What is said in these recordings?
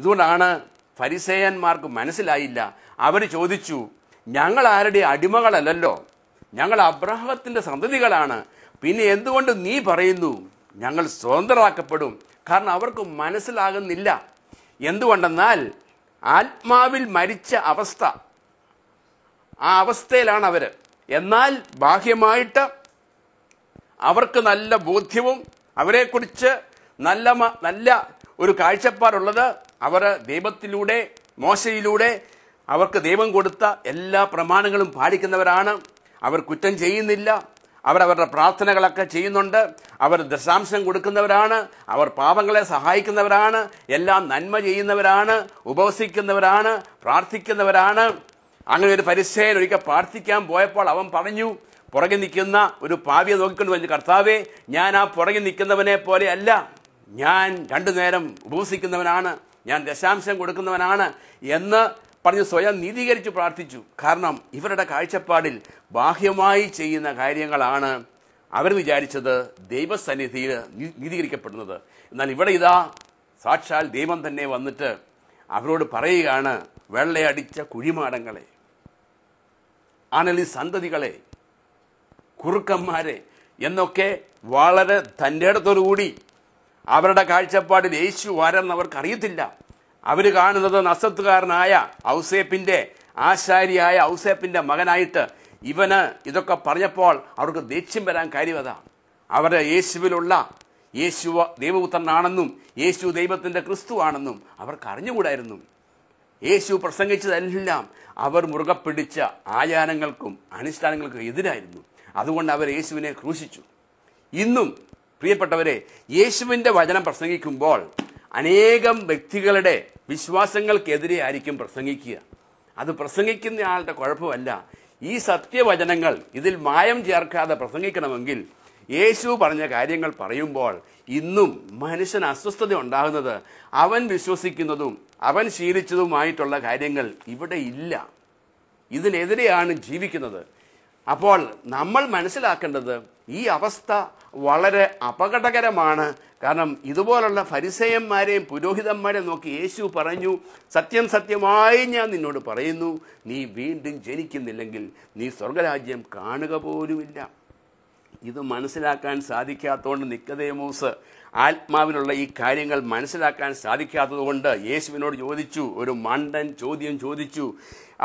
ഇതുകൊണ്ടാണ് ഫരിസേയന്മാർക്ക് മനസ്സിലായില്ല അവർ ചോദിച്ചു ഞങ്ങൾ ആരുടെ അടിമകളല്ലല്ലോ ഞങ്ങൾ അബ്രഹത്തിൻ്റെ സന്തതികളാണ് പിന്നെ എന്തുകൊണ്ട് നീ പറയുന്നു ഞങ്ങൾ സ്വതന്ത്രരാക്കപ്പെടും കാരണം അവർക്ക് മനസ്സിലാകുന്നില്ല എന്തുകൊണ്ടെന്നാൽ ആത്മാവിൽ മരിച്ച അവസ്ഥ ആ അവസ്ഥയിലാണ് അവർ എന്നാൽ ബാഹ്യമായിട്ട് അവർക്ക് നല്ല ബോധ്യവും അവരെക്കുറിച്ച് നല്ല നല്ല ഒരു കാഴ്ചപ്പാടുള്ളത് അവർ ദൈവത്തിലൂടെ മോശയിലൂടെ അവർക്ക് ദൈവം കൊടുത്ത എല്ലാ പ്രമാണങ്ങളും പാലിക്കുന്നവരാണ് അവർ കുറ്റം ചെയ്യുന്നില്ല അവർ അവരുടെ പ്രാർത്ഥനകളൊക്കെ ചെയ്യുന്നുണ്ട് അവർ ദശാംശം കൊടുക്കുന്നവരാണ് അവർ പാപങ്ങളെ സഹായിക്കുന്നവരാണ് എല്ലാം നന്മ ചെയ്യുന്നവരാണ് ഉപവസിക്കുന്നവരാണ് പ്രാർത്ഥിക്കുന്നവരാണ് അങ്ങനെ ഒരു പരിശയൻ ഒരിക്കൽ പ്രാർത്ഥിക്കാൻ പോയപ്പോൾ അവൻ പറഞ്ഞു പുറകെ നിൽക്കുന്ന ഒരു പാവിയെ നോക്കിക്കൊണ്ട് വന്നു കർത്താവേ ഞാൻ ആ പുറകെ നിൽക്കുന്നവനെ പോലെയല്ല ഞാൻ രണ്ടു നേരം ഉപവസിക്കുന്നവനാണ് ഞാൻ ദശാംശം കൊടുക്കുന്നവനാണ് എന്ന് പറഞ്ഞ് സ്വയം നീതീകരിച്ച് പ്രാർത്ഥിച്ചു കാരണം ഇവരുടെ കാഴ്ചപ്പാടിൽ ബാഹ്യമായി ചെയ്യുന്ന കാര്യങ്ങളാണ് അവർ വിചാരിച്ചത് ദൈവസന്നിധിയിൽ നീതീകരിക്കപ്പെടുന്നത് എന്നാൽ ഇവിടെ ഇതാ സാക്ഷാൽ ദൈവം തന്നെ വന്നിട്ട് അവരോട് പറയുകയാണ് വെള്ളയടിച്ച കുഴിമാടങ്ങളെ ആനലി സന്തതികളെ കുറുക്കന്മാരെ എന്നൊക്കെ വളരെ തൻ്റെ ഇടത്തോടു കൂടി അവരുടെ കാഴ്ചപ്പാടിൽ യേശു ആരെന്ന് അവർക്കറിയത്തില്ല അവർ കാണുന്നത് നസത്തുകാരനായ ഔസേപ്പിൻ്റെ ആശാരിയായ ഔസേപ്പിൻ്റെ മകനായിട്ട് ഇവന് ഇതൊക്കെ പറഞ്ഞപ്പോൾ അവർക്ക് ദേഷ്യം വരാൻ കാര്യം അവരുടെ യേശുവിലുള്ള യേശു ദൈവപുത്രനാണെന്നും യേശു ദൈവത്തിൻ്റെ ക്രിസ്തു ആണെന്നും അവർക്ക് അറിഞ്ഞുകൂടായിരുന്നു യേശു പ്രസംഗിച്ചതെല്ലാം അവർ മുറുകെ പിടിച്ച ആചാരങ്ങൾക്കും അനുഷ്ഠാനങ്ങൾക്കും എതിരായിരുന്നു അതുകൊണ്ട് അവർ യേശുവിനെ ക്രൂശിച്ചു ഇന്നും പ്രിയപ്പെട്ടവരെ യേശുവിൻ്റെ വചനം പ്രസംഗിക്കുമ്പോൾ അനേകം വ്യക്തികളുടെ വിശ്വാസങ്ങൾക്കെതിരെ ആയിരിക്കും പ്രസംഗിക്കുക അത് പ്രസംഗിക്കുന്ന ആളുടെ കുഴപ്പമല്ല ഈ സത്യവചനങ്ങൾ ഇതിൽ മായം ചേർക്കാതെ പ്രസംഗിക്കണമെങ്കിൽ യേശു പറഞ്ഞ കാര്യങ്ങൾ പറയുമ്പോൾ ഇന്നും മനുഷ്യന് അസ്വസ്ഥത ഉണ്ടാകുന്നത് അവൻ വിശ്വസിക്കുന്നതും അവൻ ശീലിച്ചതുമായിട്ടുള്ള കാര്യങ്ങൾ ഇവിടെ ഇല്ല ഇതിനെതിരെയാണ് ജീവിക്കുന്നത് അപ്പോൾ നമ്മൾ മനസ്സിലാക്കേണ്ടത് ഈ അവസ്ഥ വളരെ അപകടകരമാണ് കാരണം ഇതുപോലുള്ള ഫരിസയന്മാരെയും പുരോഹിതന്മാരെയും നോക്കി യേശു പറഞ്ഞു സത്യം സത്യമായി ഞാൻ നിന്നോട് പറയുന്നു നീ വീണ്ടും ജനിക്കുന്നില്ലെങ്കിൽ നീ സ്വർഗരാജ്യം കാണുക പോലുമില്ല ഇത് മനസ്സിലാക്കാൻ സാധിക്കാത്തതുകൊണ്ട് നിക്കതേമോസ് ആത്മാവിലുള്ള ഈ കാര്യങ്ങൾ മനസ്സിലാക്കാൻ സാധിക്കാത്തതുകൊണ്ട് യേശുവിനോട് ചോദിച്ചു ഒരു മണ്ടൻ ചോദ്യം ചോദിച്ചു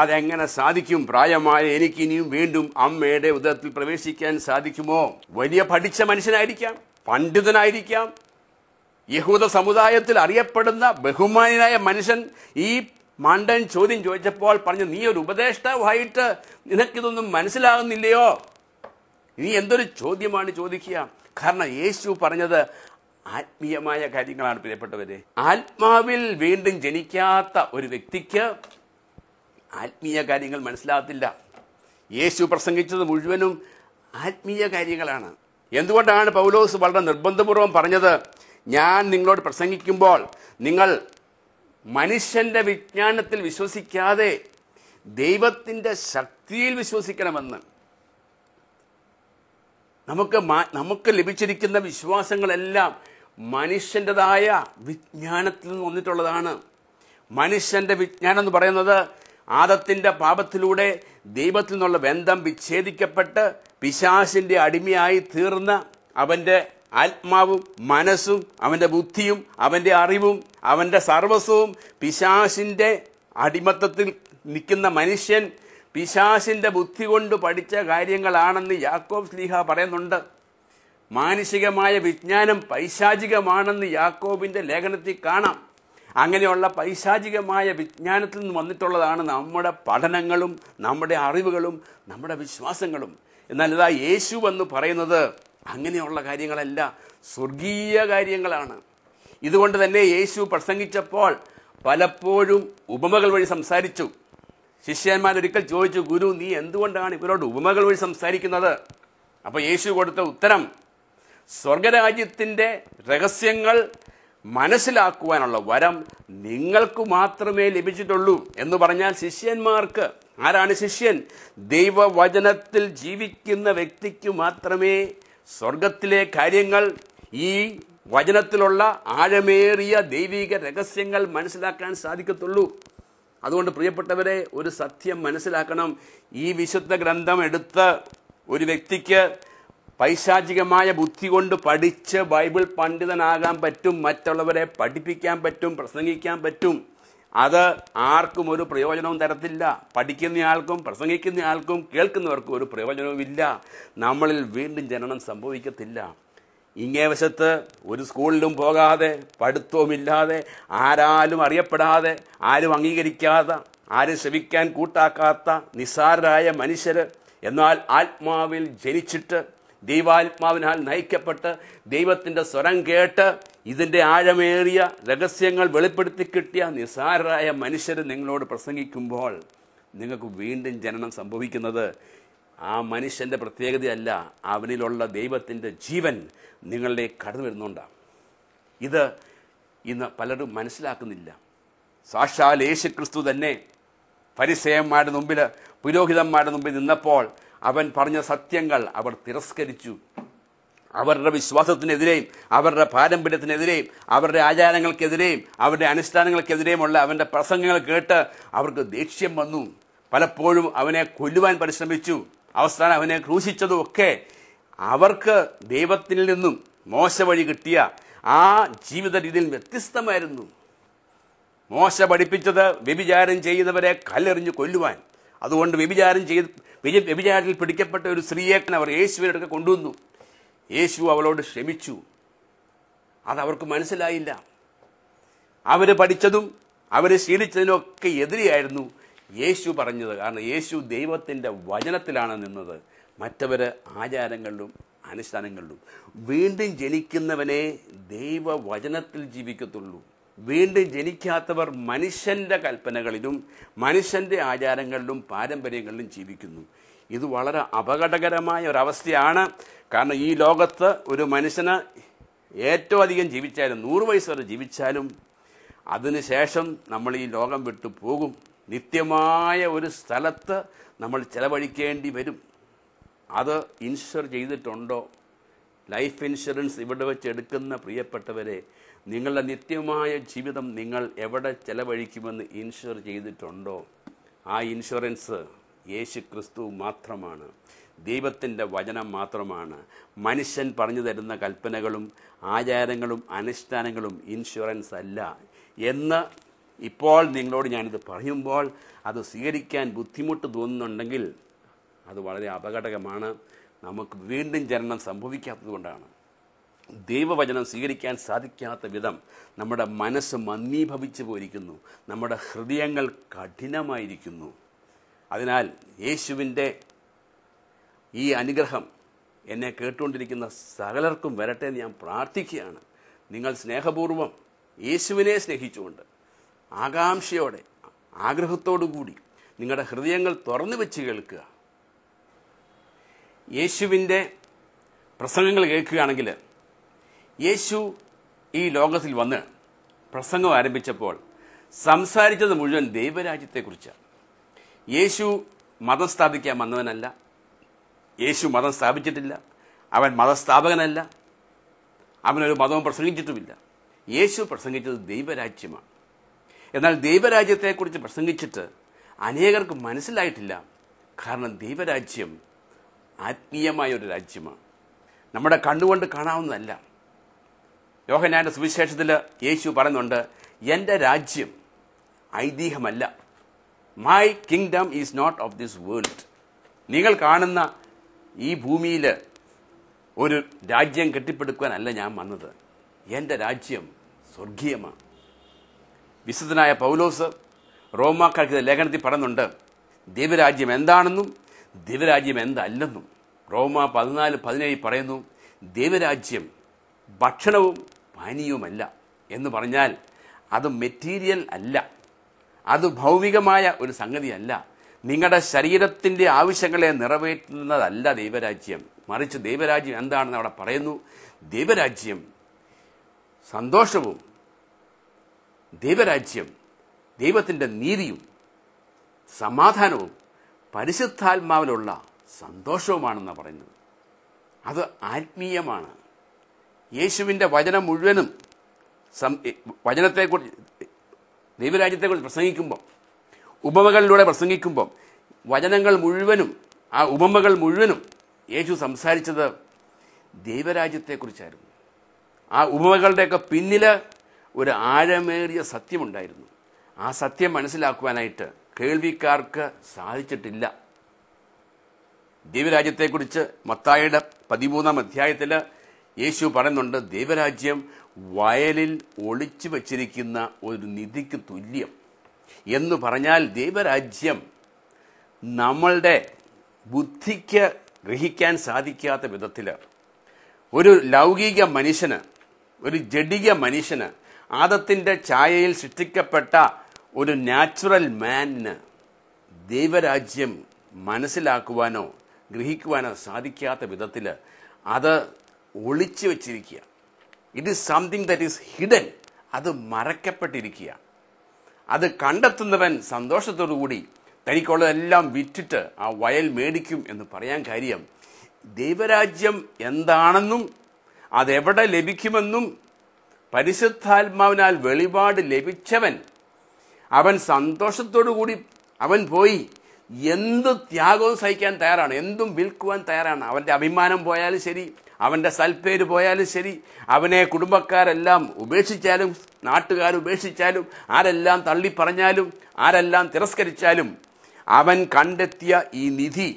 അതെങ്ങനെ സാധിക്കും പ്രായമായ എനിക്കിനിയും വീണ്ടും അമ്മയുടെ ഉദരത്തിൽ പ്രവേശിക്കാൻ സാധിക്കുമോ വലിയ പഠിച്ച മനുഷ്യനായിരിക്കാം പണ്ഡിതനായിരിക്കാം യഹൂദ സമുദായത്തിൽ അറിയപ്പെടുന്ന ബഹുമാനായ മനുഷ്യൻ ഈ മണ്ടൻ ചോദ്യം ചോദിച്ചപ്പോൾ പറഞ്ഞു നീ ഒരു ഉപദേഷ്ടാവായിട്ട് നിനക്കിതൊന്നും മനസ്സിലാകുന്നില്ലയോ ഇനി എന്തൊരു ചോദ്യമാണ് ചോദിക്കുക കാരണം യേശു പറഞ്ഞത് ആത്മീയമായ കാര്യങ്ങളാണ് പ്രിയപ്പെട്ടവര് ആത്മാവിൽ വീണ്ടും ജനിക്കാത്ത ഒരു വ്യക്തിക്ക് ആത്മീയ കാര്യങ്ങൾ മനസ്സിലാകത്തില്ല യേശു പ്രസംഗിച്ചത് മുഴുവനും ആത്മീയ കാര്യങ്ങളാണ് എന്തുകൊണ്ടാണ് പൗലോസ് വളരെ നിർബന്ധപൂർവം പറഞ്ഞത് ഞാൻ നിങ്ങളോട് പ്രസംഗിക്കുമ്പോൾ നിങ്ങൾ മനുഷ്യൻ്റെ വിജ്ഞാനത്തിൽ വിശ്വസിക്കാതെ ദൈവത്തിൻ്റെ ശക്തിയിൽ വിശ്വസിക്കണമെന്ന് നമുക്ക് നമുക്ക് ലഭിച്ചിരിക്കുന്ന വിശ്വാസങ്ങളെല്ലാം മനുഷ്യൻ്റെതായ വിജ്ഞാനത്തിൽ നിന്ന് വന്നിട്ടുള്ളതാണ് മനുഷ്യൻ്റെ വിജ്ഞാനം എന്ന് പറയുന്നത് ആദത്തിൻ്റെ പാപത്തിലൂടെ ദൈവത്തിൽ നിന്നുള്ള ബന്ധം വിച്ഛേദിക്കപ്പെട്ട് പിശാസിൻ്റെ അടിമയായി തീർന്ന അവൻ്റെ ആത്മാവും മനസ്സും അവൻ്റെ ബുദ്ധിയും അവൻ്റെ അറിവും അവൻ്റെ സർവസ്വവും പിശാസിൻ്റെ അടിമത്തത്തിൽ നിൽക്കുന്ന മനുഷ്യൻ പിശാസിൻ്റെ ബുദ്ധി കൊണ്ട് പഠിച്ച കാര്യങ്ങളാണെന്ന് യാക്കോബ് സ്ലീഹ പറയുന്നുണ്ട് മാനസികമായ വിജ്ഞാനം പൈശാചികമാണെന്ന് യാക്കോബിൻ്റെ ലേഖനത്തിൽ കാണാം അങ്ങനെയുള്ള പൈശാചികമായ വിജ്ഞാനത്തിൽ നിന്ന് വന്നിട്ടുള്ളതാണ് നമ്മുടെ പഠനങ്ങളും നമ്മുടെ അറിവുകളും നമ്മുടെ വിശ്വാസങ്ങളും എന്നാൽ ഇതാ യേശു എന്ന് പറയുന്നത് അങ്ങനെയുള്ള കാര്യങ്ങളല്ല സ്വർഗീയ കാര്യങ്ങളാണ് ഇതുകൊണ്ട് തന്നെ യേശു പ്രസംഗിച്ചപ്പോൾ പലപ്പോഴും ഉപമകൾ വഴി സംസാരിച്ചു ശിഷ്യന്മാരൊരിക്കൽ ചോദിച്ചു ഗുരു നീ എന്തുകൊണ്ടാണ് ഇവരോട് ഉപമകൾ വഴി സംസാരിക്കുന്നത് അപ്പോൾ യേശു കൊടുത്ത ഉത്തരം സ്വർഗരാജ്യത്തിൻ്റെ രഹസ്യങ്ങൾ മനസ്സിലാക്കുവാനുള്ള വരം നിങ്ങൾക്ക് മാത്രമേ ലഭിച്ചിട്ടുള്ളൂ എന്ന് പറഞ്ഞാൽ ശിഷ്യന്മാർക്ക് ആരാണ് ശിഷ്യൻ ദൈവവചനത്തിൽ ജീവിക്കുന്ന വ്യക്തിക്ക് മാത്രമേ സ്വർഗത്തിലെ കാര്യങ്ങൾ ഈ വചനത്തിലുള്ള ആഴമേറിയ ദൈവിക രഹസ്യങ്ങൾ മനസ്സിലാക്കാൻ സാധിക്കത്തുള്ളൂ അതുകൊണ്ട് പ്രിയപ്പെട്ടവരെ ഒരു സത്യം മനസ്സിലാക്കണം ഈ വിശുദ്ധ ഗ്രന്ഥം എടുത്ത് ഒരു വ്യക്തിക്ക് പൈശാചികമായ ബുദ്ധി കൊണ്ട് പഠിച്ച് ബൈബിൾ പണ്ഡിതനാകാൻ പറ്റും മറ്റുള്ളവരെ പഠിപ്പിക്കാൻ പറ്റും പ്രസംഗിക്കാൻ പറ്റും അത് ആർക്കും ഒരു പ്രയോജനവും തരത്തില്ല പഠിക്കുന്നയാൾക്കും പ്രസംഗിക്കുന്നയാൾക്കും കേൾക്കുന്നവർക്കും ഒരു പ്രയോജനവുമില്ല നമ്മളിൽ വീണ്ടും ജനനം സംഭവിക്കത്തില്ല ഇങ്ങേ വശത്ത് ഒരു സ്കൂളിലും പോകാതെ പഠിത്തവുമില്ലാതെ ആരാലും അറിയപ്പെടാതെ ആരും അംഗീകരിക്കാതെ ആരും ശ്രമിക്കാൻ കൂട്ടാക്കാത്ത നിസ്സാരരായ മനുഷ്യർ എന്നാൽ ആത്മാവിൽ ജനിച്ചിട്ട് ദൈവാത്മാവിനാൽ നയിക്കപ്പെട്ട് ദൈവത്തിൻ്റെ സ്വരം കേട്ട് ഇതിൻ്റെ ആഴമേറിയ രഹസ്യങ്ങൾ വെളിപ്പെടുത്തി കിട്ടിയ നിസ്സാരരായ മനുഷ്യർ നിങ്ങളോട് പ്രസംഗിക്കുമ്പോൾ നിങ്ങൾക്ക് വീണ്ടും ജനനം സംഭവിക്കുന്നത് ആ മനുഷ്യൻ്റെ പ്രത്യേകതയല്ല അവനിലുള്ള ദൈവത്തിൻ്റെ ജീവൻ നിങ്ങളുടെ കടന്നു വരുന്നുണ്ടാണ് ഇത് ഇന്ന് പലരും മനസ്സിലാക്കുന്നില്ല സാക്ഷാൽ യേശു ക്രിസ്തു തന്നെ പരിസയന്മാരുടെ മുമ്പിൽ പുരോഹിതന്മാരുടെ മുമ്പിൽ നിന്നപ്പോൾ അവൻ പറഞ്ഞ സത്യങ്ങൾ അവർ തിരസ്കരിച്ചു അവരുടെ വിശ്വാസത്തിനെതിരെയും അവരുടെ പാരമ്പര്യത്തിനെതിരെയും അവരുടെ ആചാരങ്ങൾക്കെതിരെയും അവരുടെ അനുഷ്ഠാനങ്ങൾക്കെതിരെയുമുള്ള അവൻ്റെ പ്രസംഗങ്ങൾ കേട്ട് അവർക്ക് ദേഷ്യം വന്നു പലപ്പോഴും അവനെ കൊല്ലുവാൻ പരിശ്രമിച്ചു അവസാനം അവനെ ക്രൂശിച്ചതും ഒക്കെ അവർക്ക് ദൈവത്തിൽ നിന്നും മോശ വഴി കിട്ടിയ ആ ജീവിത രീതിയിൽ വ്യത്യസ്തമായിരുന്നു മോശ പഠിപ്പിച്ചത് വ്യഭിചാരം ചെയ്യുന്നവരെ കല്ലെറിഞ്ഞ് കൊല്ലുവാൻ അതുകൊണ്ട് വ്യഭിചാരം ചെയ്ത് വ്യഭിചാരത്തിൽ പിടിക്കപ്പെട്ട ഒരു സ്ത്രീയെ അവർ യേശുവിനടുക്കെ കൊണ്ടുവന്നു യേശു അവളോട് ക്ഷമിച്ചു അത് അവർക്ക് മനസ്സിലായില്ല അവർ പഠിച്ചതും അവർ ശീലിച്ചതിനൊക്കെ എതിരെയായിരുന്നു യേശു പറഞ്ഞത് കാരണം യേശു ദൈവത്തിൻ്റെ വചനത്തിലാണ് നിന്നത് മറ്റവർ ആചാരങ്ങളിലും അനുഷ്ഠാനങ്ങളിലും വീണ്ടും ജനിക്കുന്നവനെ ദൈവവചനത്തിൽ ജീവിക്കത്തുള്ളൂ വീണ്ടും ജനിക്കാത്തവർ മനുഷ്യൻ്റെ കൽപ്പനകളിലും മനുഷ്യൻ്റെ ആചാരങ്ങളിലും പാരമ്പര്യങ്ങളിലും ജീവിക്കുന്നു ഇത് വളരെ അപകടകരമായ ഒരവസ്ഥയാണ് കാരണം ഈ ലോകത്ത് ഒരു മനുഷ്യന് ഏറ്റവും അധികം ജീവിച്ചാലും നൂറ് വയസ്സ് വരെ ജീവിച്ചാലും അതിനുശേഷം നമ്മൾ ഈ ലോകം വിട്ടു പോകും നിത്യമായ ഒരു സ്ഥലത്ത് നമ്മൾ ചെലവഴിക്കേണ്ടി വരും അത് ഇൻഷുർ ചെയ്തിട്ടുണ്ടോ ലൈഫ് ഇൻഷുറൻസ് ഇവിടെ വെച്ച് എടുക്കുന്ന പ്രിയപ്പെട്ടവരെ നിങ്ങളുടെ നിത്യമായ ജീവിതം നിങ്ങൾ എവിടെ ചിലവഴിക്കുമെന്ന് ഇൻഷുർ ചെയ്തിട്ടുണ്ടോ ആ ഇൻഷുറൻസ് യേശു ക്രിസ്തു മാത്രമാണ് ദൈവത്തിൻ്റെ വചനം മാത്രമാണ് മനുഷ്യൻ പറഞ്ഞു തരുന്ന കൽപ്പനകളും ആചാരങ്ങളും അനുഷ്ഠാനങ്ങളും ഇൻഷുറൻസ് അല്ല എന്ന് ഇപ്പോൾ നിങ്ങളോട് ഞാനിത് പറയുമ്പോൾ അത് സ്വീകരിക്കാൻ ബുദ്ധിമുട്ട് തോന്നുന്നുണ്ടെങ്കിൽ അത് വളരെ അപകടകമാണ് നമുക്ക് വീണ്ടും ജനനം സംഭവിക്കാത്തതുകൊണ്ടാണ് ദൈവവചനം സ്വീകരിക്കാൻ സാധിക്കാത്ത വിധം നമ്മുടെ മനസ്സ് മന്ദീഭവിച്ചു പോയിരിക്കുന്നു നമ്മുടെ ഹൃദയങ്ങൾ കഠിനമായിരിക്കുന്നു അതിനാൽ യേശുവിൻ്റെ ഈ അനുഗ്രഹം എന്നെ കേട്ടുകൊണ്ടിരിക്കുന്ന സകലർക്കും വരട്ടെ എന്ന് ഞാൻ പ്രാർത്ഥിക്കുകയാണ് നിങ്ങൾ സ്നേഹപൂർവ്വം യേശുവിനെ സ്നേഹിച്ചുകൊണ്ട് ആകാംക്ഷയോടെ ആഗ്രഹത്തോടുകൂടി നിങ്ങളുടെ ഹൃദയങ്ങൾ തുറന്നു വെച്ച് കേൾക്കുക യേശുവിൻ്റെ പ്രസംഗങ്ങൾ കേൾക്കുകയാണെങ്കിൽ യേശു ഈ ലോകത്തിൽ വന്ന് പ്രസംഗം ആരംഭിച്ചപ്പോൾ സംസാരിച്ചത് മുഴുവൻ ദൈവരാജ്യത്തെക്കുറിച്ചാണ് യേശു മതം സ്ഥാപിക്കാൻ വന്നവനല്ല യേശു മതം സ്ഥാപിച്ചിട്ടില്ല അവൻ മതസ്ഥാപകനല്ല അവനൊരു മതവും പ്രസംഗിച്ചിട്ടുമില്ല യേശു പ്രസംഗിച്ചത് ദൈവരാജ്യമാണ് എന്നാൽ ദൈവരാജ്യത്തെക്കുറിച്ച് പ്രസംഗിച്ചിട്ട് അനേകർക്ക് മനസ്സിലായിട്ടില്ല കാരണം ദൈവരാജ്യം ആത്മീയമായ ഒരു രാജ്യമാണ് നമ്മുടെ കണ്ണുകൊണ്ട് കാണാവുന്നതല്ല യോഹനാൻ്റെ സുവിശേഷത്തിൽ യേശു പറയുന്നുണ്ട് എൻ്റെ രാജ്യം ഐതിഹ്യമല്ല my kingdom is not of this world നിങ്ങൾ കാണുന്ന ഈ ഭൂമിയിൽ ഒരു രാജ്യം കെട്ടിപ്പടുക്കുവാനല്ല ഞാൻ വന്നത് എൻ്റെ രാജ്യം സ്വർഗീയമാണ് വിശുദ്ധനായ പൗലോസ് റോമാക്കാർക്ക് ലേഖനത്തിൽ പറയുന്നുണ്ട് ദൈവരാജ്യം എന്താണെന്നും ദൈവരാജ്യം എന്തല്ലെന്നും റോമ പതിനാല് പതിനേഴ് പറയുന്നു ദൈവരാജ്യം ഭക്ഷണവും പാനീയവുമല്ല എന്ന് പറഞ്ഞാൽ അത് മെറ്റീരിയൽ അല്ല അത് ഭൗമികമായ ഒരു സംഗതിയല്ല നിങ്ങളുടെ ശരീരത്തിൻ്റെ ആവശ്യങ്ങളെ നിറവേറ്റുന്നതല്ല ദൈവരാജ്യം മറിച്ച് ദൈവരാജ്യം എന്താണെന്ന് അവിടെ പറയുന്നു ദൈവരാജ്യം സന്തോഷവും ദൈവരാജ്യം ദൈവത്തിൻ്റെ നീതിയും സമാധാനവും പരിശുദ്ധാത്മാവിലുള്ള സന്തോഷവുമാണെന്നാണ് പറയുന്നത് അത് ആത്മീയമാണ് യേശുവിൻ്റെ വചനം മുഴുവനും വചനത്തെക്കുറിച്ച് ദൈവരാജ്യത്തെക്കുറിച്ച് പ്രസംഗിക്കുമ്പോൾ ഉപമകളിലൂടെ പ്രസംഗിക്കുമ്പോൾ വചനങ്ങൾ മുഴുവനും ആ ഉപമകൾ മുഴുവനും യേശു സംസാരിച്ചത് ദൈവരാജ്യത്തെക്കുറിച്ചായിരുന്നു ആ ഉപമകളുടെയൊക്കെ പിന്നിൽ ഒരു ആഴമേറിയ സത്യമുണ്ടായിരുന്നു ആ സത്യം മനസ്സിലാക്കുവാനായിട്ട് കേൾവിക്കാർക്ക് സാധിച്ചിട്ടില്ല ദൈവരാജ്യത്തെക്കുറിച്ച് മത്തായുടെ പതിമൂന്നാം അധ്യായത്തിൽ യേശു പറയുന്നുണ്ട് ദൈവരാജ്യം വയലിൽ ഒളിച്ചു വച്ചിരിക്കുന്ന ഒരു നിധിക്ക് തുല്യം എന്ന് പറഞ്ഞാൽ ദൈവരാജ്യം നമ്മളുടെ ബുദ്ധിക്ക് ഗ്രഹിക്കാൻ സാധിക്കാത്ത വിധത്തിൽ ഒരു ലൗകിക മനുഷ്യന് ഒരു ജഡിക മനുഷ്യന് ആദത്തിൻ്റെ ഛായയിൽ സൃഷ്ടിക്കപ്പെട്ട ഒരു നാച്ചുറൽ മാനിന് ദൈവരാജ്യം മനസ്സിലാക്കുവാനോ ഗ്രഹിക്കുവാനോ സാധിക്കാത്ത വിധത്തിൽ അത് ഒളിച്ചു വച്ചിരിക്കുക it is something that is hidden അത് മറക്കപ്പെട്ടിരിക്കുക അത് കണ്ടെത്തുന്നവൻ സന്തോഷത്തോടുകൂടി തനിക്കുള്ളതെല്ലാം വിറ്റിട്ട് ആ വയൽ മേടിക്കും എന്ന് പറയാൻ കാര്യം ദൈവരാജ്യം എന്താണെന്നും അതെവിടെ ലഭിക്കുമെന്നും പരിശുദ്ധാത്മാവിനാൽ വെളിപാട് ലഭിച്ചവൻ അവൻ കൂടി അവൻ പോയി എന്ത് ത്യാഗവും സഹിക്കാൻ തയ്യാറാണ് എന്തും വിൽക്കുവാൻ തയ്യാറാണ് അവൻ്റെ അഭിമാനം പോയാലും ശരി അവൻ്റെ സൽപ്പേര് പോയാലും ശരി അവനെ കുടുംബക്കാരെല്ലാം ഉപേക്ഷിച്ചാലും നാട്ടുകാർ ഉപേക്ഷിച്ചാലും ആരെല്ലാം തള്ളിപ്പറഞ്ഞാലും ആരെല്ലാം തിരസ്കരിച്ചാലും അവൻ കണ്ടെത്തിയ ഈ നിധി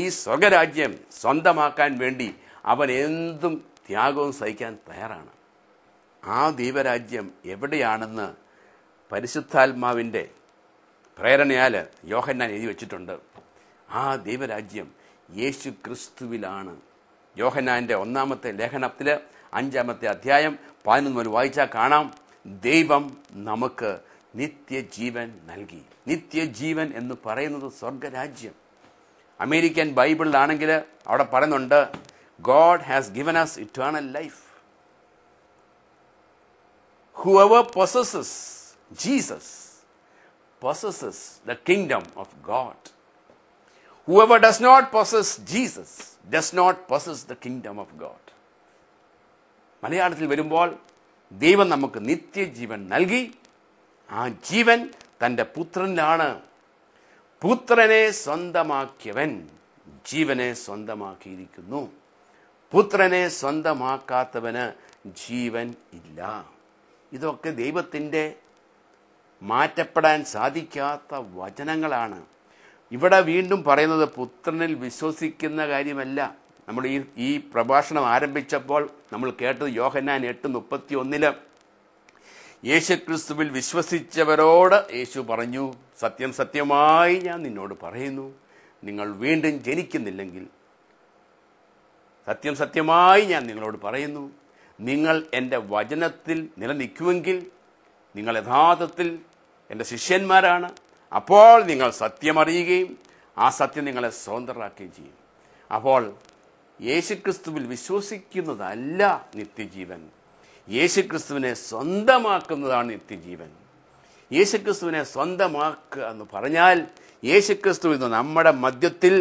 ഈ സ്വകരാജ്യം സ്വന്തമാക്കാൻ വേണ്ടി അവൻ എന്തും ത്യാഗവും സഹിക്കാൻ തയ്യാറാണ് ആ ദൈവരാജ്യം എവിടെയാണെന്ന് പരിശുദ്ധാത്മാവിൻ്റെ പ്രേരണയാൽ യോഹന്നാൻ എഴുതി വെച്ചിട്ടുണ്ട് ആ ദൈവരാജ്യം യേശു ക്രിസ്തുവിലാണ് യോഹന്നാൻ്റെ ഒന്നാമത്തെ ലേഖനത്തിൽ അഞ്ചാമത്തെ അധ്യായം പതിനൊന്ന് മുതൽ വായിച്ചാൽ കാണാം ദൈവം നമുക്ക് നിത്യജീവൻ നൽകി നിത്യജീവൻ എന്ന് പറയുന്നത് സ്വർഗരാജ്യം അമേരിക്കൻ ബൈബിളിലാണെങ്കിൽ അവിടെ പറയുന്നുണ്ട് God has given us eternal life Whoever possesses Jesus possesses the kingdom of God. Whoever does not possess Jesus does not possess the kingdom of God. മലയാളത്തിൽ വരുമ്പോൾ ദൈവം നമുക്ക് നിത്യജീവൻ നൽകി ആ ജീവൻ തൻ്റെ പുത്രനിലാണ് പുത്രനെ സ്വന്തമാക്കിയവൻ ജീവനെ സ്വന്തമാക്കിയിരിക്കുന്നു പുത്രനെ സ്വന്തമാക്കാത്തവന് ജീവൻ ഇല്ല ഇതൊക്കെ ദൈവത്തിൻ്റെ മാറ്റപ്പെടാൻ സാധിക്കാത്ത വചനങ്ങളാണ് ഇവിടെ വീണ്ടും പറയുന്നത് പുത്രനിൽ വിശ്വസിക്കുന്ന കാര്യമല്ല നമ്മൾ ഈ ഈ പ്രഭാഷണം ആരംഭിച്ചപ്പോൾ നമ്മൾ കേട്ടത് യോഹന്നാൻ എട്ട് മുപ്പത്തി ഒന്നില് യേശുക്രിസ്തുവിൽ വിശ്വസിച്ചവരോട് യേശു പറഞ്ഞു സത്യം സത്യമായി ഞാൻ നിന്നോട് പറയുന്നു നിങ്ങൾ വീണ്ടും ജനിക്കുന്നില്ലെങ്കിൽ സത്യം സത്യമായി ഞാൻ നിങ്ങളോട് പറയുന്നു നിങ്ങൾ എൻ്റെ വചനത്തിൽ നിലനിൽക്കുമെങ്കിൽ നിങ്ങൾ യഥാർത്ഥത്തിൽ എൻ്റെ ശിഷ്യന്മാരാണ് അപ്പോൾ നിങ്ങൾ സത്യമറിയുകയും ആ സത്യം നിങ്ങളെ സ്വതന്ത്രരാക്കുകയും ചെയ്യും അപ്പോൾ യേശുക്രിസ്തുവിൽ വിശ്വസിക്കുന്നതല്ല നിത്യജീവൻ യേശുക്രിസ്തുവിനെ സ്വന്തമാക്കുന്നതാണ് നിത്യജീവൻ യേശുക്രിസ്തുവിനെ സ്വന്തമാക്കുക എന്ന് പറഞ്ഞാൽ യേശുക്രിസ്തു ഇന്ന് നമ്മുടെ മധ്യത്തിൽ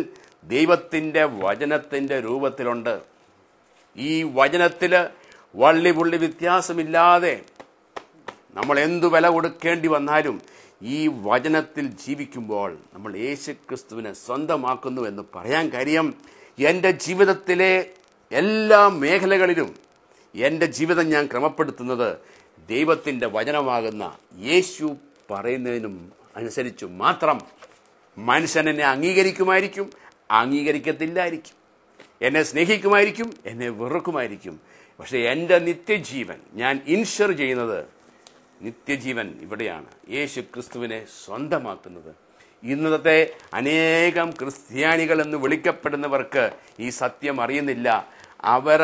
ദൈവത്തിൻ്റെ വചനത്തിൻ്റെ രൂപത്തിലുണ്ട് ഈ വചനത്തിൽ വള്ളി പുള്ളി വ്യത്യാസമില്ലാതെ നമ്മൾ എന്തു വില കൊടുക്കേണ്ടി വന്നാലും ഈ വചനത്തിൽ ജീവിക്കുമ്പോൾ നമ്മൾ യേശു ക്രിസ്തുവിനെ സ്വന്തമാക്കുന്നു എന്ന് പറയാൻ കാര്യം എൻ്റെ ജീവിതത്തിലെ എല്ലാ മേഖലകളിലും എൻ്റെ ജീവിതം ഞാൻ ക്രമപ്പെടുത്തുന്നത് ദൈവത്തിൻ്റെ വചനമാകുന്ന യേശു പറയുന്നതിനും അനുസരിച്ച് മാത്രം മനുഷ്യനെന്നെ അംഗീകരിക്കുമായിരിക്കും അംഗീകരിക്കത്തില്ലായിരിക്കും എന്നെ സ്നേഹിക്കുമായിരിക്കും എന്നെ വെറുക്കുമായിരിക്കും പക്ഷെ എൻ്റെ നിത്യജീവൻ ഞാൻ ഇൻഷുർ ചെയ്യുന്നത് നിത്യജീവൻ ഇവിടെയാണ് യേശു ക്രിസ്തുവിനെ സ്വന്തമാക്കുന്നത് ഇന്നത്തെ അനേകം ക്രിസ്ത്യാനികൾ എന്ന് വിളിക്കപ്പെടുന്നവർക്ക് ഈ സത്യം അറിയുന്നില്ല അവർ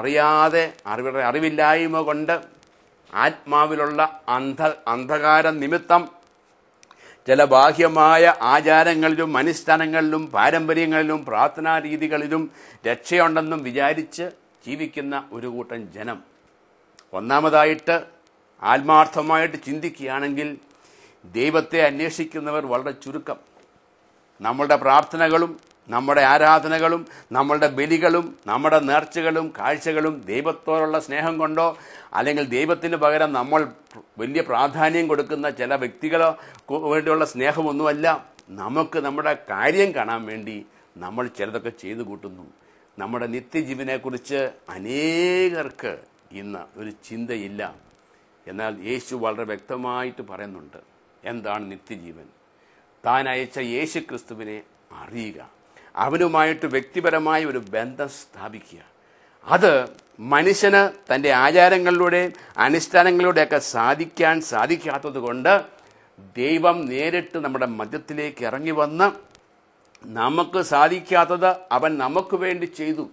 അറിയാതെ അവരുടെ അറിവില്ലായ്മ കൊണ്ട് ആത്മാവിലുള്ള അന്ധ അന്ധകാര നിമിത്തം ചില ബാഹ്യമായ ആചാരങ്ങളിലും അനുഷ്ഠാനങ്ങളിലും പാരമ്പര്യങ്ങളിലും പ്രാർത്ഥനാ രീതികളിലും രക്ഷയുണ്ടെന്നും വിചാരിച്ച് ജീവിക്കുന്ന ഒരു കൂട്ടം ജനം ഒന്നാമതായിട്ട് ആത്മാർത്ഥമായിട്ട് ചിന്തിക്കുകയാണെങ്കിൽ ദൈവത്തെ അന്വേഷിക്കുന്നവർ വളരെ ചുരുക്കം നമ്മളുടെ പ്രാർത്ഥനകളും നമ്മുടെ ആരാധനകളും നമ്മളുടെ ബലികളും നമ്മുടെ നേർച്ചകളും കാഴ്ചകളും ദൈവത്തോടുള്ള സ്നേഹം കൊണ്ടോ അല്ലെങ്കിൽ ദൈവത്തിന് പകരം നമ്മൾ വലിയ പ്രാധാന്യം കൊടുക്കുന്ന ചില വ്യക്തികളോ വേണ്ടിയുള്ള സ്നേഹമൊന്നുമല്ല നമുക്ക് നമ്മുടെ കാര്യം കാണാൻ വേണ്ടി നമ്മൾ ചിലതൊക്കെ ചെയ്തു കൂട്ടുന്നു നമ്മുടെ നിത്യജീവനെക്കുറിച്ച് അനേകർക്ക് ഇന്ന് ഒരു ചിന്തയില്ല എന്നാൽ യേശു വളരെ വ്യക്തമായിട്ട് പറയുന്നുണ്ട് എന്താണ് നിത്യജീവൻ താൻ അയച്ച യേശു ക്രിസ്തുവിനെ അറിയുക അവനുമായിട്ട് വ്യക്തിപരമായ ഒരു ബന്ധം സ്ഥാപിക്കുക അത് മനുഷ്യന് തൻ്റെ ആചാരങ്ങളിലൂടെ അനുഷ്ഠാനങ്ങളിലൂടെയൊക്കെ സാധിക്കാൻ സാധിക്കാത്തത് കൊണ്ട് ദൈവം നേരിട്ട് നമ്മുടെ മധ്യത്തിലേക്ക് ഇറങ്ങി വന്ന് നമുക്ക് സാധിക്കാത്തത് അവൻ നമുക്ക് വേണ്ടി ചെയ്തു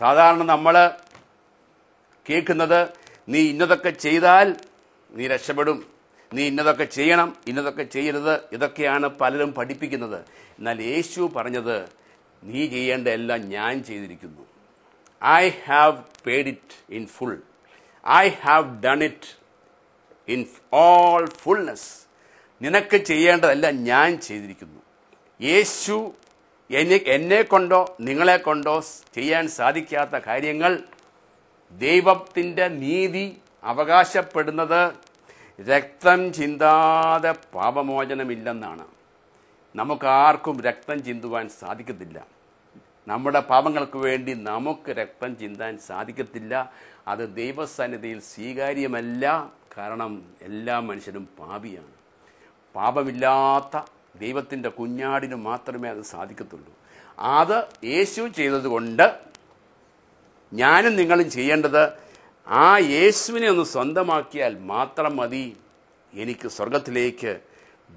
സാധാരണ നമ്മൾ കേൾക്കുന്നത് നീ ഇന്നതൊക്കെ ചെയ്താൽ നീ രക്ഷപ്പെടും നീ ഇന്നതൊക്കെ ചെയ്യണം ഇന്നതൊക്കെ ചെയ്യരുത് ഇതൊക്കെയാണ് പലരും പഠിപ്പിക്കുന്നത് എന്നാൽ യേശു പറഞ്ഞത് നീ ചെയ്യേണ്ട എല്ലാം ഞാൻ ചെയ്തിരിക്കുന്നു I have paid it in full I have done it in all fullness നിനക്ക് ചെയ്യേണ്ടതെല്ലാം ഞാൻ ചെയ്തിരിക്കുന്നു യേശു എന്നെ എന്നെ കൊണ്ടോ നിങ്ങളെ കൊണ്ടോ ചെയ്യാൻ സാധിക്കാത്ത കാര്യങ്ങൾ ദൈവത്തിൻ്റെ നീതി അവകാശപ്പെടുന്നത് രക്തം ചിന്താതെ പാപമോചനമില്ലെന്നാണ് നമുക്കാർക്കും രക്തം ചിന്തുവാൻ സാധിക്കത്തില്ല നമ്മുടെ പാപങ്ങൾക്ക് വേണ്ടി നമുക്ക് രക്തം ചിന്താൻ സാധിക്കത്തില്ല അത് ദൈവസന്നിധിയിൽ സ്വീകാര്യമല്ല കാരണം എല്ലാ മനുഷ്യരും പാപിയാണ് പാപമില്ലാത്ത ദൈവത്തിൻ്റെ കുഞ്ഞാടിന് മാത്രമേ അത് സാധിക്കത്തുള്ളൂ അത് യേശു ചെയ്തതുകൊണ്ട് ഞാനും നിങ്ങളും ചെയ്യേണ്ടത് ആ യേശുവിനെ ഒന്ന് സ്വന്തമാക്കിയാൽ മാത്രം മതി എനിക്ക് സ്വർഗത്തിലേക്ക്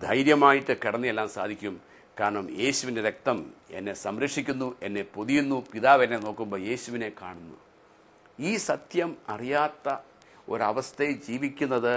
ധൈര്യമായിട്ട് കടന്നെല്ലാം സാധിക്കും കാരണം യേശുവിൻ്റെ രക്തം എന്നെ സംരക്ഷിക്കുന്നു എന്നെ പൊതിയുന്നു പിതാവ് എന്നെ നോക്കുമ്പോൾ യേശുവിനെ കാണുന്നു ഈ സത്യം അറിയാത്ത ഒരവസ്ഥയിൽ ജീവിക്കുന്നത്